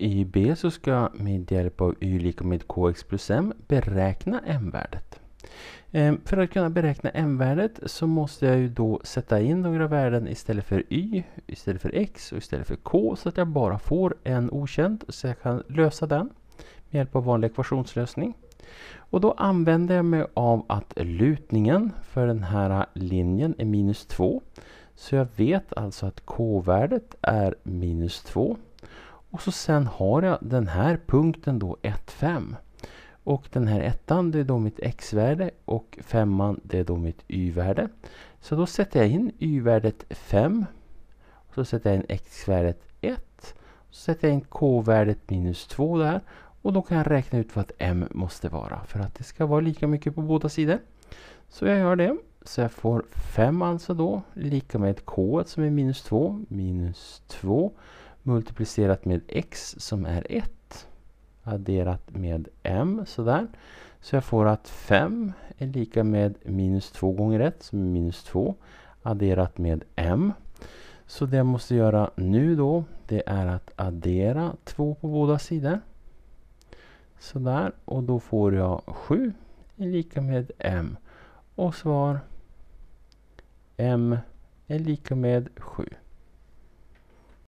I B så ska med hjälp av y lika med kx plus m beräkna m-värdet. Ehm, för att kunna beräkna m-värdet så måste jag ju då sätta in några värden istället för y, istället för x och istället för k så att jag bara får en okänd så jag kan lösa den med hjälp av vanlig ekvationslösning. Och då använder jag mig av att lutningen för den här linjen är minus 2. Så jag vet alltså att k-värdet är minus 2. Och så sen har jag den här punkten då 1,5. Och den här ettan det är då mitt x-värde och femman det är då mitt y-värde. Så då sätter jag in y-värdet 5. Och så sätter jag in x-värdet 1. Så sätter jag in k-värdet minus 2 där. Och då kan jag räkna ut vad m måste vara för att det ska vara lika mycket på båda sidor. Så jag gör det. Så jag får 5 alltså då, lika med k som är minus 2, minus 2 multiplicerat med x som är 1 adderat med m sådär. Så jag får att 5 är lika med minus 2 gånger 1 som är minus 2 adderat med m. Så det jag måste göra nu då det är att addera 2 på båda sidor. Sådär och då får jag 7 är lika med m. Och svar m är lika med 7.